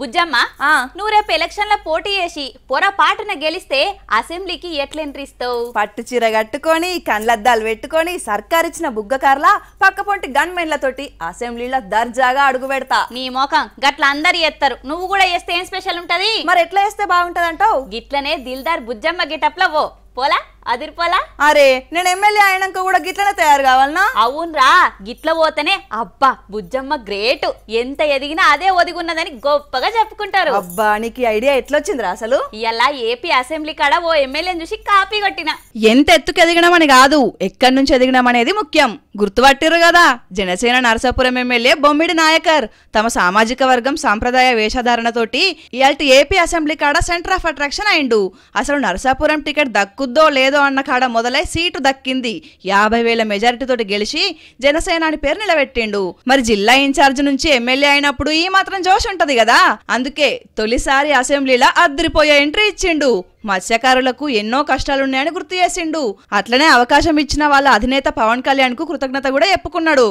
బుజ్జమ్మ నువ్వు రేపు ఎలక్షన్ లో పోటీ చేసి పాటన గెలిస్తే అసెంబ్లీకి ఎట్లా ఎంట్రీ ఇస్తావు పట్టు చీర కట్టుకొని కండ్లద్దాలు పెట్టుకొని సర్కార్ ఇచ్చిన బుగ్గ కార్లా పక్క పొంటి గన్మెన్లతోటి అసెంబ్లీలో దర్జాగా అడుగు పెడతా నీ మోకం గట్ల అందరు ఎత్తారు నువ్వు కూడా చేస్తే ఏం స్పెషల్ ఉంటది మరి ఎట్లా చేస్తే బాగుంటది అంటావు గిట్లనే దిల్దార్ బుజ్జమ్మ లో పోలా అదిరిపోలా అరే నేను ఎమ్మెల్యే అయినాక కూడా గిట్లనే తయారు కావాలనా అవునరా గిట్ల పోతేనే అబ్బా బుజ్జమ్మ గ్రేట్ ఎంత ఎదిగినా అదే ఒదిగున్నదని గొప్పగా చెప్పుకుంటారు అబ్బా నీకు ఐడియా ఎట్లొచ్చిందిరా అసలు ఇలా ఏపీ అసెంబ్లీ కాడ ఓ ఎమ్మెల్యేని చూసి కాపీ కొట్టిన ఎంత ఎత్తుకు ఎదిగినామని కాదు ఎక్కడి నుంచి ఎదిగినామనేది ముఖ్యం గుర్తుపట్టిరు కదా జనసేన నరసాపురం ఎమ్మెల్యే బొమ్మిడి నాయకర్ తమ సామాజిక వర్గం సాంప్రదాయ వేషధారణతోటి ఇయాల్టి ఏపీ అసెంబ్లీ కాడ సెంటర్ ఆఫ్ అట్రాక్షన్ అయిండు అసలు నరసాపురం టికెట్ దక్కుద్దో లేదో అన్న కాడ మొదలై సీటు దక్కింది యాభై వేల మెజారిటీతోటి గెలిచి జనసేన అని పేరు నిలబెట్టిండు మరి జిల్లా ఇన్ఛార్జ్ నుంచి ఎమ్మెల్యే అయినప్పుడు ఈ మాత్రం జోష్ ఉంటది కదా అందుకే తొలిసారి అసెంబ్లీలో అద్దరిపోయే ఎంట్రీ ఇచ్చిండు మత్స్యకారులకు ఎన్నో కష్టాలున్నాయని గుర్తు చేసిండు అట్లనే అవకాశం ఇచ్చిన వాళ్ళ అధినేత పవన్ కళ్యాణ్ కు కృతజ్ఞత కూడా చెప్పుకున్నాడు